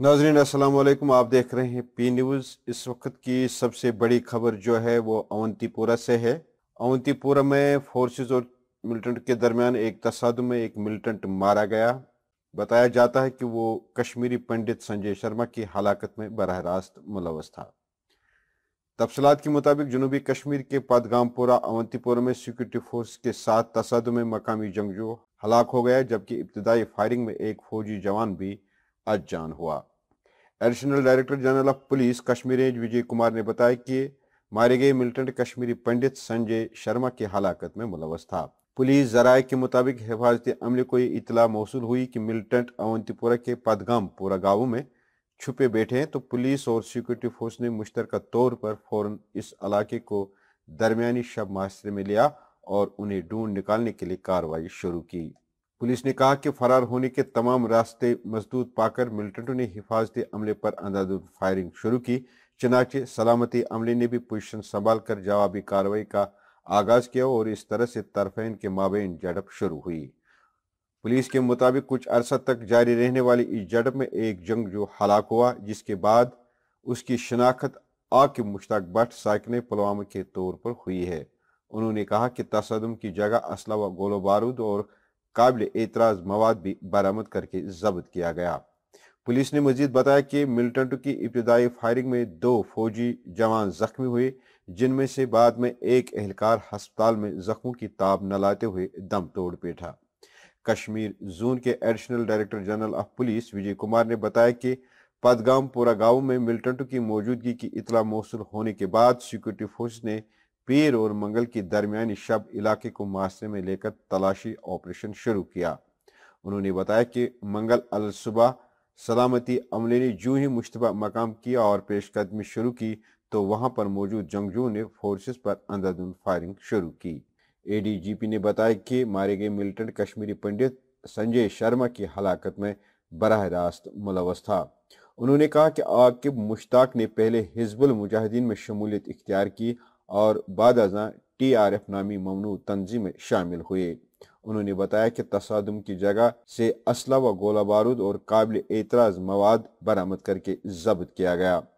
नाजरीन असल आप देख रहे हैं पी न्यूज़ इस वक्त की सबसे बड़ी खबर जो है वो अवंतीपुरा से है अवंतीपुरा में फोर्सेस और मिलिटेंट के दरमियान एक तसादम में एक मिलिटेंट मारा गया बताया जाता है कि वो कश्मीरी पंडित संजय शर्मा की हलाकत में बरह रास्त मुलवस था तफसलत के मुताबिक जनूबी कश्मीर के पदगामपुरा अवंतीपुरा में सिक्योरिटी फोर्स के साथ तसादम में मकामी जंगजू हलाक हो गया जबकि इब्तदाई फायरिंग में एक फौजी जवान भी आज जान हुआ additional director general of police Kashmir range Vijay Kumar ने बताया कि मारे गए मिलिटेंट कश्मीरी पंडित संजय शर्मा की हलाकत में मुलवस था पुलिस जराये के मुताबिक हिफाजती अमले को ये इतला मौसू हुई कि मिलिटेंट अवंतीपुरा के पदगामपुरा गाँव में छुपे बैठे हैं तो पुलिस और सिक्योरिटी फोर्स ने मुश्तर तौर पर फौरन इस इलाके को दरमिया शब माशरे में लिया और उन्हें ढूंढ निकालने के लिए कार्रवाई शुरू की पुलिस ने कहा कि फरार होने के तमाम रास्ते मजदूत पाकर मिलिटेंटों ने हिफाजती अमले पर अंधाधुंध फायरिंग शुरू की चनाचे सलामती अमले ने भी पोजिशन संभाल कर जवाबी कार्रवाई का आगाज किया और इस तरह से तरफेन के माबेन झड़प शुरू हुई पुलिस के मुताबिक कुछ अरसा तक जारी रहने वाली इस झड़प में एक जंग जो हलाक हुआ जिसके बाद उसकी शनाख्त आकिब मुश्ताक भट्ट साकिन पुलवामा के तौर पर हुई है उन्होंने कहा कि तसदम की जगह असला व गोलो बारूद और काबिल एतराज मवाद भी बरामद करके जब्त किया गया पुलिस ने मजीद बताया कि मिलिटेंट की इब्तदाई फायरिंग में दो फौजी जवान जख्मी हुए जिनमें से बाद में एक एहलकार हस्पताल में जख्मों की ताब न लाते हुए दम तोड़ बैठा कश्मीर जोन के additional director general of police Vijay Kumar ने बताया कि पदगाम पोरा गांव में मिलिटेंटों की मौजूदगी की इतला मौसू होने के बाद सिक्योरिटी फोर्स ने पीर और मंगल की दरमियानी शब इलाके को मास्ते में लेकर तलाशी ऑपरेशन शुरू किया उन्होंने बताया कि मंगल अलसुबह सलामती अमले ने जू ही मुशतबा मकाम किया और पेशकदमी शुरू की तो वहाँ पर मौजूद जंगजू ने फोर्सेस पर अंधाधुंध फायरिंग शुरू की एडीजीपी ने बताया कि मारे गए मिलिटेंट कश्मीरी पंडित संजय शर्मा की हलाकत में बरह रास्त मुलवस था उन्होंने कहा कि आकिब मुश्ताक ने पहले हिजबुल मुजाहिदीन में शमूलियत इख्तियार की और बाद अजा टी आर एफ नामी ममनू तंजीम शामिल हुए उन्होंने बताया कि तसादम की जगह से असला व गोला बारूद और काबिल एतराज़ मवाद बरामद करके जब्त किया गया